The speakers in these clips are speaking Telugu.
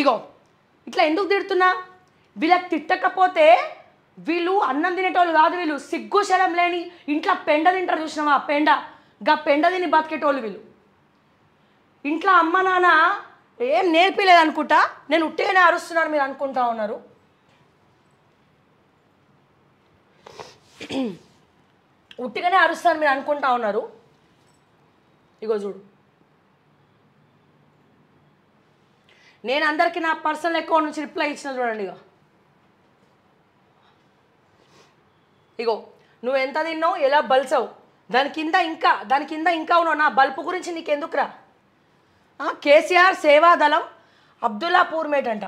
ఇగో ఇట్లా ఎందుకు తిడుతున్నా వీళ్ళకి తిట్టకపోతే వీళ్ళు అన్నం తినేటోళ్ళు కాదు వీళ్ళు సిగ్గు శరం లేని ఇంట్లో పెండ తింటారు చూసినావా పెండ గా పెండ తిని బతికేటోళ్ళు వీళ్ళు ఇంట్లో అమ్మ నాన్న ఏం నేర్పిలేదు అనుకుంటా నేను ఉట్టిగానే అరుస్తున్నాను మీరు అనుకుంటా ఉన్నారు ఉట్టిగానే అరుస్తాను మీరు అనుకుంటా ఉన్నారు ఇగో చూడు నేను అందరికీ నా పర్సనల్ అకౌంట్ నుంచి రిప్లై ఇచ్చిన చూడండి ఇగో ఇగో నువ్వు ఎంత తిన్నావు ఎలా బలిసావు దాని కింద ఇంకా దాని కింద ఇంకా ఉన్నావు నా బల్పు గురించి నీకు ఎందుకురా కేసీఆర్ సేవాదళం అబ్దుల్లాపూర్ మేట్ అంట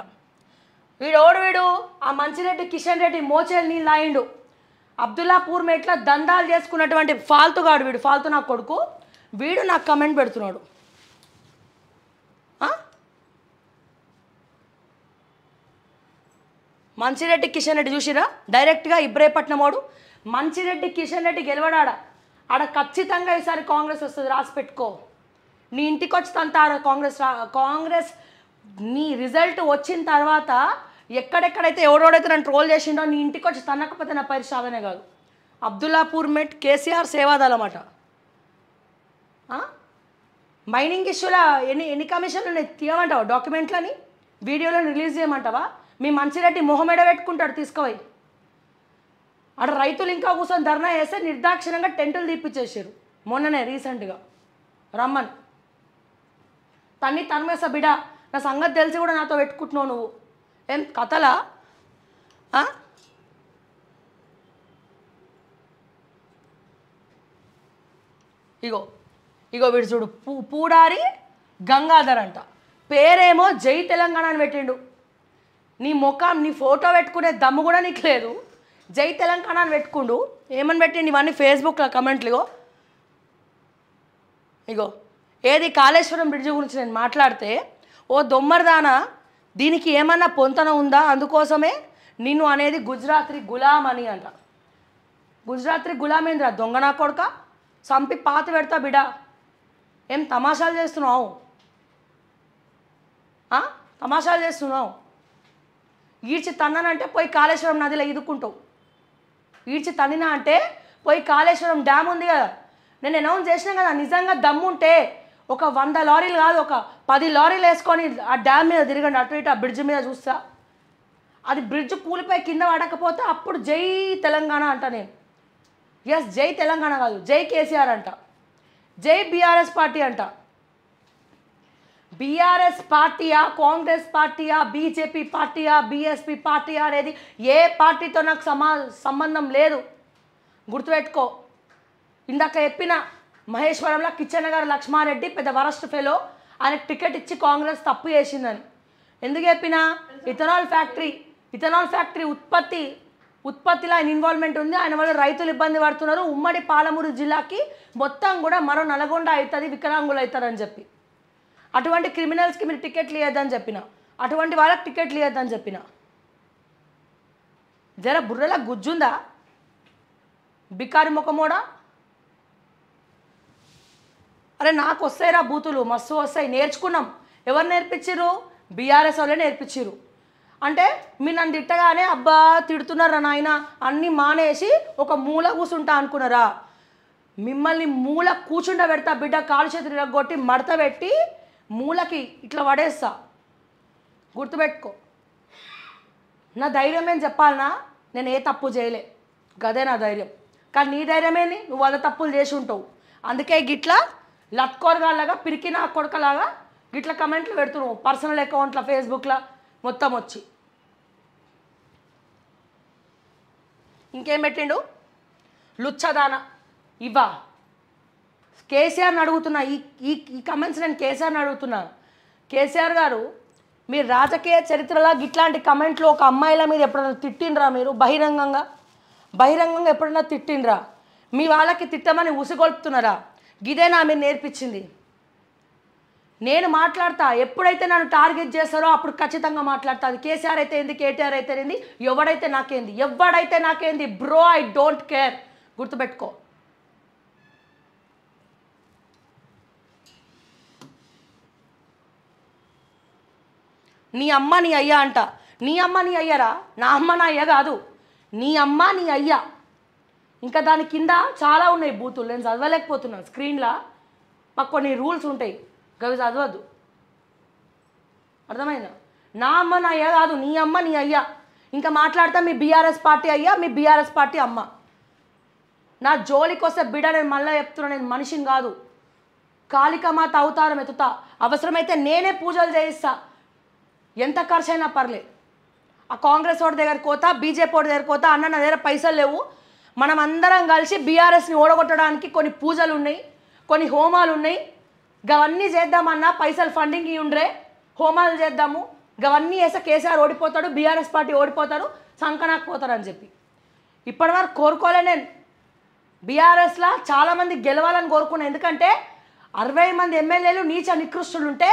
వీడోడు వీడు ఆ మంచిరెడ్డి కిషన్ రెడ్డి మోచేలు నీళ్ళు లాయిండు అబ్దుల్లాపూర్ పూర్మేట్లో దందాలు చేసుకున్నటువంటి ఫాల్తుగాడు వీడు ఫాల్తు నా కొడుకు వీడు నాకు కమెంట్ పెడుతున్నాడు మంచిరెడ్డి కిషన్ రెడ్డి చూసిరా డైరెక్ట్గా వాడు మంచిరెడ్డి కిషన్ రెడ్డి గెలవడాడ ఆడ ఖచ్చితంగా ఈసారి కాంగ్రెస్ వస్తుంది రాసి పెట్టుకో నీ ఇంటికి వచ్చి తంతారు కాంగ్రెస్ కాంగ్రెస్ నీ రిజల్ట్ వచ్చిన తర్వాత ఎక్కడెక్కడైతే ఎవడోడైతే నన్ను ట్రోల్ చేసిండో నీ ఇంటికి వచ్చి తనకపోతే నా పరిస్థితి సాధనే కాదు అబ్దుల్లాపూర్ మెట్ కేసీఆర్ సేవాదాలు అన్నమాట మైనింగ్ ఇష్యూలో ఎన్ని ఎన్ని కమిషన్లు తీయమంటావా డాక్యుమెంట్లని వీడియోలను రిలీజ్ చేయమంటావా మీ మంచిరెడ్డి మొహం ఎడబెట్టుకుంటాడు తీసుకుపోయి అక్కడ రైతులు ఇంకా కూర్చొని ధర్నా చేస్తే నిర్దాక్షిణంగా టెంటులు తీపిచ్చేసారు మొన్ననే రీసెంట్గా రమ్మన్ తన్ని తన్మేస బిడ నా సంగతి తెలిసి కూడా నాతో పెట్టుకుంటున్నావు నువ్వు ఏం కథలా ఇగో ఇగో వీడు చూడు పూ పూడారి గంగాధర్ అంట పేరేమో జై తెలంగాణ అని పెట్టిండు నీ ముఖం నీ ఫోటో పెట్టుకునే దమ్ము కూడా నీకు లేదు జై తెలంగాణ అని పెట్టుకుండు ఏమని పెట్టి ఇవన్నీ ఫేస్బుక్లో కమెంట్లు ఇగో ఇగో ఏది కాళేశ్వరం బ్రిడ్జ్ గురించి నేను మాట్లాడితే ఓ దొమ్మరదాన దీనికి ఏమన్నా పొంతన ఉందా అందుకోసమే నిన్ను అనేది గుజరాత్రి గులాం అని అంట గుజరాత్రి గులామేంద్ర దొంగ నా కొడుక చంపి పాత పెడతా బిడా ఏం తమాషాలు చేస్తున్నావు తమాషాలు చేస్తున్నావు ఈడ్చి తన్నానంటే పోయి కాళేశ్వరం నదిలో ఇదుక్కుంటావు ఈడ్చి తన్నినా అంటే పోయి కాళేశ్వరం డ్యామ్ ఉంది కదా నేను అనౌన్స్ చేసినా కదా నిజంగా దమ్ముంటే ఒక వంద లారీలు కాదు ఒక పది లారీలు వేసుకొని ఆ డ్యామ్ మీద తిరగండి అటు ఇటు ఆ బ్రిడ్జ్ మీద చూస్తా అది బ్రిడ్జ్ కూలిపోయి కింద పడకపోతే అప్పుడు జై తెలంగాణ అంట నేను ఎస్ జై తెలంగాణ కాదు జై కేసీఆర్ అంట జై బీఆర్ఎస్ పార్టీ అంట బీఆర్ఎస్ పార్టీయా కాంగ్రెస్ పార్టీయా బీజేపీ పార్టీయా బీఎస్పీ పార్టీయా అనేది ఏ పార్టీతో నాకు సమా సంబంధం లేదు గుర్తుపెట్టుకో ఇందాక చెప్పిన మహేశ్వరంలో కిచెన్ గారు లక్ష్మారెడ్డి పెద్ద వరస్ట్ ఫెలో ఆయన టికెట్ ఇచ్చి కాంగ్రెస్ తప్పు చేసిందని ఎందుకు చెప్పినా ఇథనాల్ ఫ్యాక్టరీ ఇథనాల్ ఫ్యాక్టరీ ఉత్పత్తి ఉత్పత్తిలో ఆయన ఇన్వాల్వ్మెంట్ ఉంది ఆయన వల్ల రైతులు ఇబ్బంది పడుతున్నారు ఉమ్మడి పాలమూరు జిల్లాకి మొత్తం కూడా మరో నల్గొండ అవుతుంది వికలాంగులు అవుతారని చెప్పి అటువంటి క్రిమినల్స్కి మీరు టికెట్లు ఇవ్వద్దని చెప్పిన అటువంటి వాళ్ళకి టికెట్లు ఇవ్వద్దని చెప్పిన జర బుర్రల గుజ్జుందా బికారి ముఖమోడా అరే నాకు వస్తాయిరా బూతులు మస్తు వస్తాయి నేర్చుకున్నాం ఎవరు నేర్పించారు బీఆర్ఎస్ వాళ్ళే నేర్పించారు అంటే మీరు నన్ను తిట్టగానే అబ్బా తిడుతున్నారా నాయన అన్నీ మానేసి ఒక మూల కూసుంటా అనుకున్నారా మిమ్మల్ని మూల పెడతా బిడ్డ కాలు చేతులు కొట్టి మడత పెట్టి మూలకి ఇట్లా పడేస్తా గుర్తుపెట్టుకో నా ధైర్యం ఏం చెప్పాలనా నేను ఏ తప్పు చేయలే గదే నా ధైర్యం కానీ నీ ధైర్యమేని నువ్వు వంద తప్పులు చేసి ఉంటావు అందుకే గిట్లా లత్కోరగాళ్ళగా పిరికిన కొడకలాగా గిట్ల కమెంట్లు పెడుతున్నావు పర్సనల్ అకౌంట్లో ఫేస్బుక్లో మొత్తం వచ్చి ఇంకేం పెట్టిండు లుచ్చదాన ఇవ్వా కేసీఆర్ని అడుగుతున్నా ఈ ఈ కమెంట్స్ నేను కేసీఆర్ని అడుగుతున్నా కేసీఆర్ గారు మీరు రాజకీయ చరిత్రలో ఇట్లాంటి కమెంట్లు ఒక అమ్మాయిల మీద ఎప్పుడైనా తిట్టిండ్రా మీరు బహిరంగంగా బహిరంగంగా ఎప్పుడైనా తిట్టిండ్రా మీ వాళ్ళకి తిట్టమని ఉసిగొల్పుతున్నారా గిదేనా మీరు నేర్పించింది నేను మాట్లాడతా ఎప్పుడైతే నన్ను టార్గెట్ చేస్తారో అప్పుడు ఖచ్చితంగా మాట్లాడతా అది కేసీఆర్ అయితే ఏంది కేటీఆర్ అయితే ఏంది ఎవడైతే నాకేంది ఎవడైతే నాకేంది బ్రో ఐ డోంట్ కేర్ గుర్తుపెట్టుకో నీ అమ్మ నీ అయ్యా అంట నీ అమ్మ నీ అయ్యారా నా అమ్మ నా అయ్యా కాదు నీ అమ్మ నీ అయ్యా ఇంకా దాని కింద చాలా ఉన్నాయి బూతులు నేను చదవలేకపోతున్నాను స్క్రీన్లో మాకు కొన్ని రూల్స్ ఉంటాయి గవి చదవద్దు అర్థమైందా నా అమ్మ నా అయ్యా కాదు నీ అమ్మ నీ అయ్యా ఇంకా మాట్లాడతా మీ బీఆర్ఎస్ పార్టీ అయ్యా మీ బీఆర్ఎస్ పార్టీ అమ్మ నా జోలికి వస్తే బిడ నేను మళ్ళీ చెప్తున్నా నేను మనిషిని కాదు కాళిక మాత అవతారం ఎత్తుతా అవసరమైతే నేనే పూజలు చేయిస్తా ఎంత ఖర్చు అయినా పర్లేదు ఆ కాంగ్రెస్ వాడి దగ్గర కోత బీజేపీ వాడి దగ్గర కోత అన్న నా దగ్గర పైసలు లేవు మనం అందరం కలిసి బీఆర్ఎస్ని ఓడగొట్టడానికి కొన్ని పూజలు ఉన్నాయి కొన్ని హోమాలు ఉన్నాయి గవన్నీ చేద్దామన్నా పైసలు ఫండింగ్ ఉండ్రే హోమాలు చేద్దాము గవన్నీ వేసే కేసీఆర్ ఓడిపోతాడు బీఆర్ఎస్ పార్టీ ఓడిపోతాడు సంకనాకు పోతాడు అని చెప్పి ఇప్పటి వరకు కోరుకోలే నేను బీఆర్ఎస్లో చాలామంది గెలవాలని కోరుకున్నాను ఎందుకంటే అరవై మంది ఎమ్మెల్యేలు నీచ ఉంటే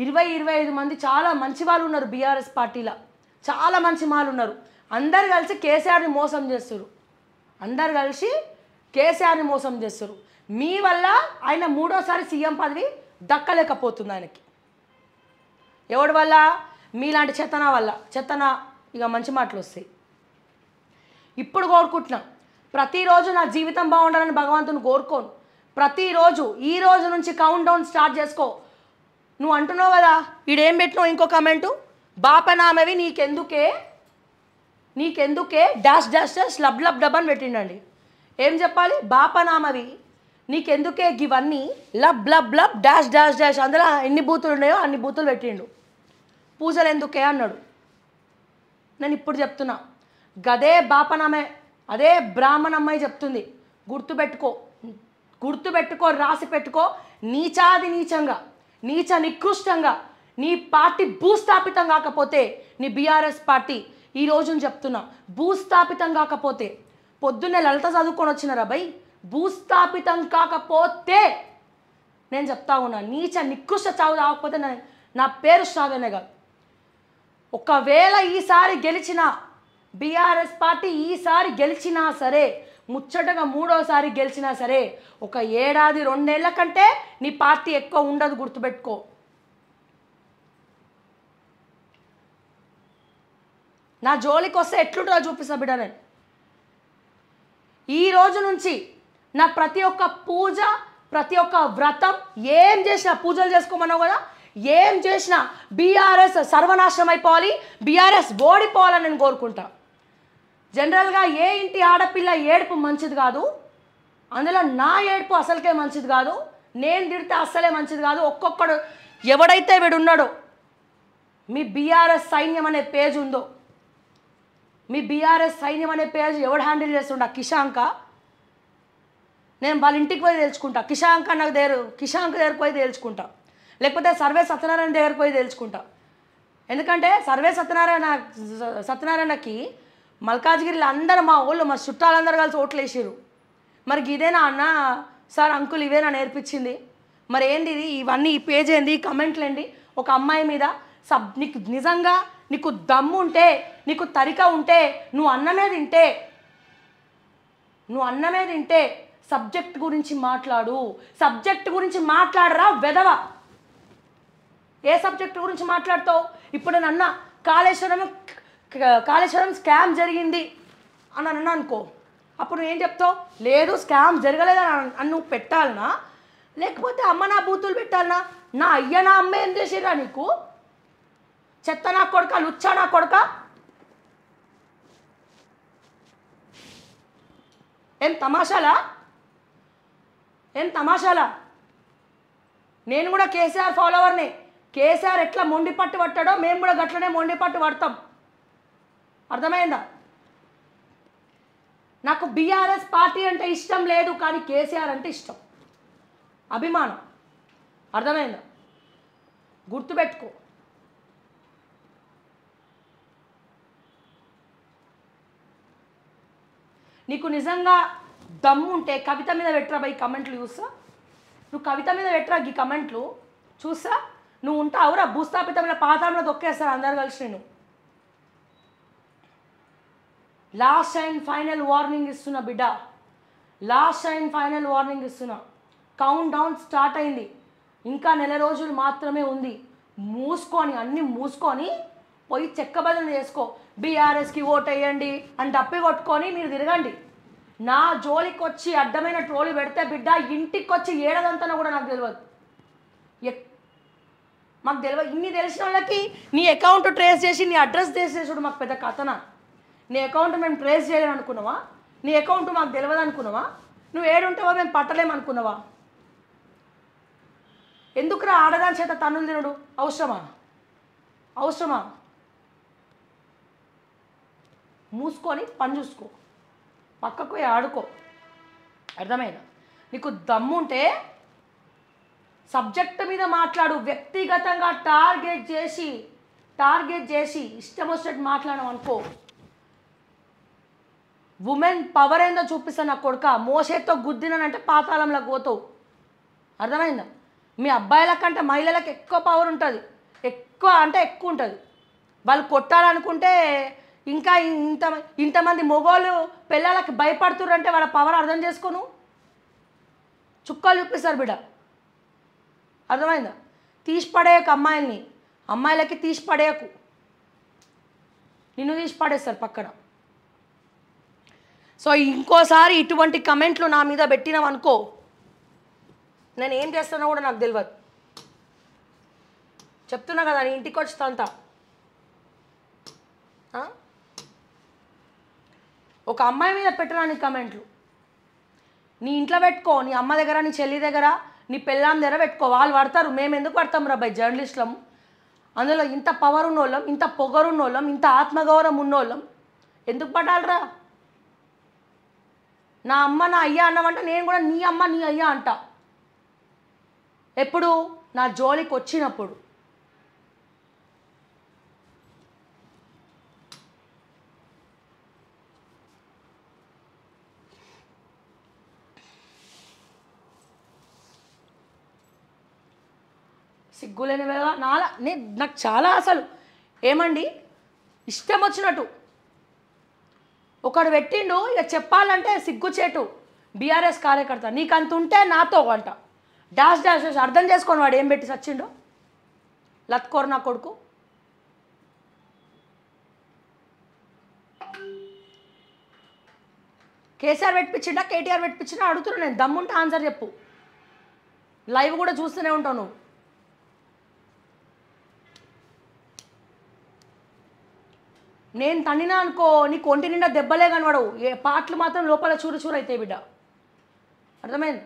ఇరవై ఇరవై ఐదు మంది చాలా మంచి వాళ్ళు ఉన్నారు బీఆర్ఎస్ పార్టీలో చాలా మంచి వాళ్ళు ఉన్నారు అందరు కలిసి కేసీఆర్ని మోసం చేస్తారు అందరు కలిసి కేసీఆర్ని మోసం చేస్తారు మీ వల్ల ఆయన మూడోసారి సీఎం పదవి దక్కలేకపోతుంది ఆయనకి ఎవడి వల్ల మీలాంటి చెత్తన వల్ల చెత్తన ఇక మంచి మాటలు వస్తాయి ఇప్పుడు కోరుకుంటున్నాం ప్రతిరోజు నా జీవితం బాగుండాలని భగవంతుని కోరుకోను ప్రతిరోజు ఈ రోజు నుంచి కౌంట్ డౌన్ స్టార్ట్ చేసుకో నువ్వు అంటున్నావు కదా ఈడేం పెట్టినావు ఇంకో కమెంటు బాపనామవి నీకెందుకే నీకెందుకే డాష్ డాష్ డాష్ లబ్ లబ్ డబ్ అని పెట్టిండండి ఏం చెప్పాలి బాపనామవి నీకెందుకే ఇవన్నీ లబ్ లబ్ లబ్ డాష్ డాష్ డాష్ అందులో ఎన్ని బూతులు ఉన్నాయో అన్ని బూతులు పెట్టిండు పూజలు ఎందుకే అన్నాడు నేను ఇప్పుడు చెప్తున్నా గదే బాపనామే అదే బ్రాహ్మణ అమ్మాయి చెప్తుంది గుర్తుపెట్టుకో గుర్తుపెట్టుకో రాసి పెట్టుకో నీచాది నీచంగా నీచ నికృష్టంగా నీ పార్టీ భూస్థాపితం కాకపోతే నీ బీఆర్ఎస్ పార్టీ ఈ రోజున చెప్తున్నా భూస్థాపితం కాకపోతే పొద్దున్నే లలిత చదువుకొని వచ్చినారా బై భూస్థాపితం కాకపోతే నేను చెప్తా ఉన్నా నీచ నికృష్ట చావు రాకపోతే నా పేరు శ్రావ్యనే కాదు ఒకవేళ ఈసారి గెలిచిన బీఆర్ఎస్ పార్టీ ఈసారి గెలిచినా సరే ముచ్చటగా మూడోసారి గెలిచినా సరే ఒక ఏడాది రెండేళ్ల కంటే నీ పార్టీ ఎక్కువ ఉండదు గుర్తుపెట్టుకో నా జోలికి వస్తే ఎట్లుంటుందో చూపిస్తా బిడ్డ నేను ఈ రోజు నుంచి నా ప్రతి ఒక్క పూజ ప్రతి ఒక్క వ్రతం ఏం చేసినా పూజలు చేసుకోమన్నావు కదా ఏం చేసినా బీఆర్ఎస్ సర్వనాశనం అయిపోవాలి బీఆర్ఎస్ ఓడిపోవాలని నేను కోరుకుంటాను జనరల్గా ఏ ఇంటి ఆడపిల్ల ఏడుపు మంచిది కాదు అందులో నా ఏడుపు అసలుకే మంచిది కాదు నేను తిడితే అస్సలే మంచిది కాదు ఒక్కొక్కడు ఎవడైతే వీడున్నాడో మీ బీఆర్ఎస్ సైన్యం అనే పేజ్ ఉందో మీ బీఆర్ఎస్ సైన్యం అనే పేజ్ ఎవడు హ్యాండిల్ చేస్తుండ కిషాంక నేను వాళ్ళ ఇంటికి పోయి తెలుసుకుంటా కిషాంక నాకు దగ్గర కిషాంక దగ్గర పోయి తేల్చుకుంటా లేకపోతే సర్వే సత్యనారాయణ దగ్గర పోయి తెలుసుకుంటా ఎందుకంటే సర్వే సత్యనారాయణ సత్యనారాయణకి మల్కాజ్గిరిలో అందరు మా వాళ్ళు మా చుట్టాలందరూ కలిసి ఓట్లు వేసారు మరి ఇదేనా అన్న సార్ అంకుల్ ఇవేనా నేర్పించింది మరి ఏంది ఇది ఇవన్నీ ఈ పేజ్ ఏంది కమెంట్లు ఏంటి ఒక అమ్మాయి మీద సబ్ నీకు నిజంగా నీకు దమ్ము ఉంటే నీకు తరిక ఉంటే నువ్వు అన్నమే తింటే నువ్వు అన్నమే తింటే సబ్జెక్ట్ గురించి మాట్లాడు సబ్జెక్ట్ గురించి మాట్లాడరా వెదవ ఏ సబ్జెక్ట్ గురించి మాట్లాడతావు ఇప్పుడు నన్న కాళేశ్వరం కాళేశ్వరం స్కామ్ జరిగింది అని అన్న అనుకో అప్పుడు నువ్వేం చెప్తావు లేదు స్కామ్ జరగలేదని అని నువ్వు పెట్టాలనా లేకపోతే అమ్మ నా బూతులు పెట్టాలనా నా అయ్య నా అమ్మ ఏం చేసిరా నీకు చెత్త నా కొడక లుచ్చా నా కొడక ఏం తమాషాలా ఏం తమాషాలా నేను కూడా కేసీఆర్ ఫాలోవర్ని కేసీఆర్ ఎట్లా మొండి పట్టు పట్టాడో మేము కూడా గట్లనే మొండి పట్టు పడతాం అర్థమైందా నాకు బీఆర్ఎస్ పార్టీ అంటే ఇష్టం లేదు కానీ కేసీఆర్ అంటే ఇష్టం అభిమానం అర్థమైందా గుర్తుపెట్టుకో నీకు నిజంగా దమ్ము ఉంటే కవిత మీద పెట్టరా బై కమెంట్లు చూస్తా నువ్వు కవిత మీద పెట్టరా ఈ కమెంట్లు చూసా నువ్వు ఉంటావురా భూస్థాపితమైన పాతాలను తొక్కేస్తారు అందరు కలిసి నువ్వు లాస్ట్ అండ్ ఫైనల్ వార్నింగ్ ఇస్తున్నా బిడ్డ లాస్ట్ అండ్ ఫైనల్ వార్నింగ్ ఇస్తున్నా కౌంట్ డౌన్ స్టార్ట్ అయింది ఇంకా నెల రోజులు మాత్రమే ఉంది మూసుకొని అన్నీ మూసుకొని పోయి చెక్క బదులు చేసుకో బీఆర్ఎస్కి ఓట్ వేయండి అని డప్పి కొట్టుకొని మీరు తిరగండి నా జోలికి వచ్చి అడ్డమైన ట్రోలు పెడితే బిడ్డ ఇంటికి వచ్చి ఏడదంతనో కూడా నాకు తెలియదు మాకు తెలియదు ఇన్ని తెలిసిన వాళ్ళకి నీ అకౌంట్ ట్రేస్ చేసి నీ అడ్రస్ ట్రేస్ మాకు పెద్ద కథనా నీ అకౌంట్ మేము ట్రేస్ చేయలేము అనుకున్నావా నీ అకౌంట్ మాకు తెలియదు అనుకున్నావా నువ్వు ఏడుంటావో మేము పట్టలేము అనుకున్నావా ఎందుకురా ఆడదాని చేత తను తినడు అవసరమా అవసరమా మూసుకొని పని చూసుకో పక్కకు ఆడుకో అర్థమైనా నీకు దమ్ముంటే సబ్జెక్ట్ మీద మాట్లాడు వ్యక్తిగతంగా టార్గెట్ చేసి టార్గెట్ చేసి ఇష్టం వచ్చినట్టు మాట్లాడమనుకో ఉమెన్ పవర్ ఏందో చూపిస్తాను నా కొడుక మోసేతో గుద్దినంటే పాతాళంలోకి పోతావు అర్థమైందా మీ అబ్బాయిల కంటే మహిళలకు ఎక్కువ పవర్ ఉంటుంది ఎక్కువ అంటే ఎక్కువ ఉంటుంది వాళ్ళు కొట్టాలనుకుంటే ఇంకా ఇంత ఇంతమంది మొగోళ్ళు పిల్లలకి అంటే వాళ్ళ పవర్ అర్థం చేసుకోను చుక్కలు చూపిస్తారు బిడ అర్థమైందా తీసి పడేయకు అమ్మాయిల్ని అమ్మాయిలకి తీసి పడేయకు నిన్ను తీసి పడేస్తారు పక్కన సో ఇంకోసారి ఇటువంటి కమెంట్లు నా మీద పెట్టినవనుకో నేను ఏం చేస్తానో కూడా నాకు తెలియదు చెప్తున్నా కదా నేను ఇంటికి వచ్చి తంత ఒక అమ్మాయి మీద పెట్టరా నీ కమెంట్లు నీ ఇంట్లో పెట్టుకో నీ అమ్మ దగ్గర నీ చెల్లి దగ్గర నీ పెళ్ళాం దగ్గర పెట్టుకో వాళ్ళు పడతారు మేము ఎందుకు పడతాం రా బై జర్నలిస్టులము అందులో ఇంత పవర్ ఉన్నోళ్ళం ఇంత పొగరున్నోళ్ళం ఇంత ఆత్మగౌరవం ఉన్నోళ్ళం ఎందుకు పడాలరా నా అమ్మ నా అయ్యా అన్నామంటే నేను కూడా నీ అమ్మ నీ అయ్యా అంట ఎప్పుడు నా జోలికి వచ్చినప్పుడు సిగ్గులేని నాలా నాకు చాలా అసలు ఏమండి ఇష్టం వచ్చినట్టు ఒకడు పెట్టిండు ఇక చెప్పాలంటే సిగ్గుచేటు బీఆర్ఎస్ కార్యకర్త నీకు అంత ఉంటే నాతో అంట డాష్ డాష్ డాష్ అర్థం చేసుకొని వాడు ఏం పెట్టి సచ్చిండు లత్కోర్ నా కొడుకు కేసీఆర్ పెట్టించిండా కేటీఆర్ పెట్టించినా అడుగుతున్నా నేను దమ్ముంటే ఆన్సర్ చెప్పు లైవ్ కూడా చూస్తూనే ఉంటావు నువ్వు నేను తన్నినా అనుకో నీకు ఒంటి నిండా దెబ్బలే కనబడవు ఏ పాటలు మాత్రం లోపల చూరు చూరు అవుతాయి బిడ్డ అర్థమైంది